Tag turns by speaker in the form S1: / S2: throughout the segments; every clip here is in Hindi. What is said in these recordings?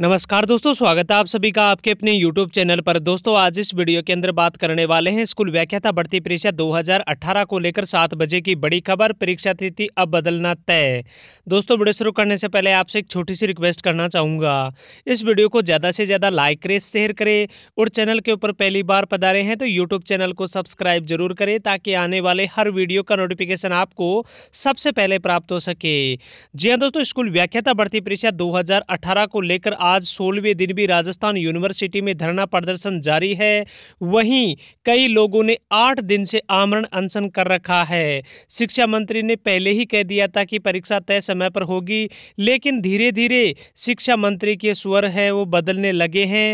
S1: नमस्कार दोस्तों स्वागत है आप सभी का आपके अपने YouTube चैनल पर दोस्तों आज इस वीडियो के अंदर बात करने वाले हैं स्कूल व्याख्याता भर्ती परीक्षा 2018 को लेकर सात बजे की बड़ी खबर परीक्षा तिथि अब बदलना तय दोस्तों वीडियो शुरू करने से पहले आपसे एक छोटी सी रिक्वेस्ट करना चाहूँगा इस वीडियो को ज़्यादा से ज़्यादा लाइक करें शेयर करें और चैनल के ऊपर पहली बार पधारे हैं तो यूट्यूब चैनल को सब्सक्राइब जरूर करें ताकि आने वाले हर वीडियो का नोटिफिकेशन आपको सबसे पहले प्राप्त हो सके जी हाँ दोस्तों स्कूल व्याख्याता भर्ती परीक्षा दो को लेकर आज सोलहवें दिन भी राजस्थान यूनिवर्सिटी में धरना प्रदर्शन जारी है वहीं कई लोगों ने आठ दिन से आमरण अनशन कर रखा है शिक्षा मंत्री ने पहले ही कह दिया था कि परीक्षा तय समय पर होगी लेकिन धीरे धीरे शिक्षा मंत्री के स्वर है वो बदलने लगे हैं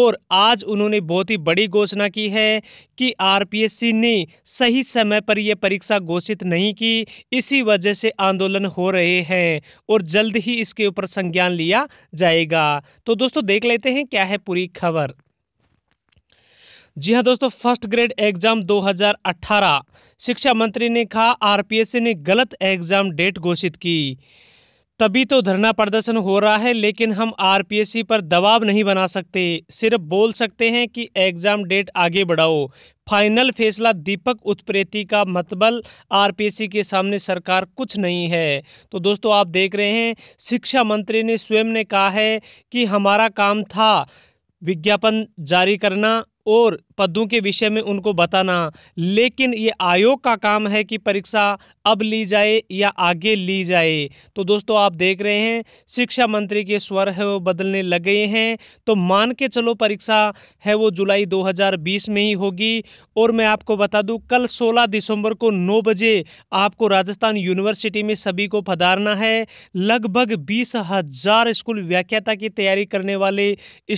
S1: और आज उन्होंने बहुत ही बड़ी घोषणा की है कि आरपीएससी ने सही समय पर यह परीक्षा घोषित नहीं की इसी वजह से आंदोलन हो रहे हैं और जल्द ही इसके ऊपर संज्ञान लिया जाएगा तो दोस्तों देख लेते हैं क्या है पूरी खबर जी हाँ दोस्तों फर्स्ट ग्रेड एग्जाम 2018 शिक्षा मंत्री ने कहा आरपीएससी ने गलत एग्जाम डेट घोषित की तभी तो धरना प्रदर्शन हो रहा है लेकिन हम आरपीएससी पर दबाव नहीं बना सकते सिर्फ बोल सकते हैं कि एग्ज़ाम डेट आगे बढ़ाओ फाइनल फैसला दीपक उत्प्रेती का मतबल आरपीएससी के सामने सरकार कुछ नहीं है तो दोस्तों आप देख रहे हैं शिक्षा मंत्री ने स्वयं ने कहा है कि हमारा काम था विज्ञापन जारी करना और पदों के विषय में उनको बताना लेकिन ये आयोग का काम है कि परीक्षा अब ली जाए या आगे ली जाए तो दोस्तों आप देख रहे हैं शिक्षा मंत्री के स्वर है वो बदलने लगे हैं तो मान के चलो परीक्षा है वो जुलाई 2020 में ही होगी और मैं आपको बता दूं कल 16 दिसंबर को 9 बजे आपको राजस्थान यूनिवर्सिटी में सभी को पधारना है लगभग बीस हजार स्कूल व्याख्याता की तैयारी करने वाले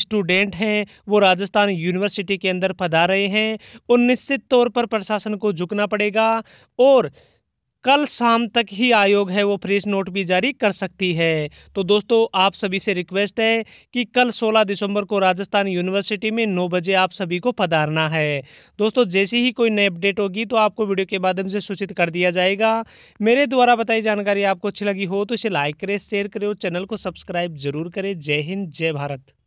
S1: स्टूडेंट हैं वो राजस्थान यूनिवर्सिटी के अंदर अदा रहे हैं उन निश्चित तौर पर प्रशासन को झुकना पड़ेगा और कल शाम तक ही आयोग है वो फ्रेश नोट भी जारी कर सकती है तो दोस्तों आप सभी से रिक्वेस्ट है कि कल 16 दिसंबर को राजस्थान यूनिवर्सिटी में 9 बजे आप सभी को पधारना है दोस्तों जैसे ही कोई नई अपडेट होगी तो आपको वीडियो के माध्यम से सूचित कर दिया जाएगा मेरे द्वारा बताई जानकारी आपको अच्छी लगी हो तो इसे लाइक करें शेयर करें और चैनल को सब्सक्राइब जरूर करें जय हिंद जय भारत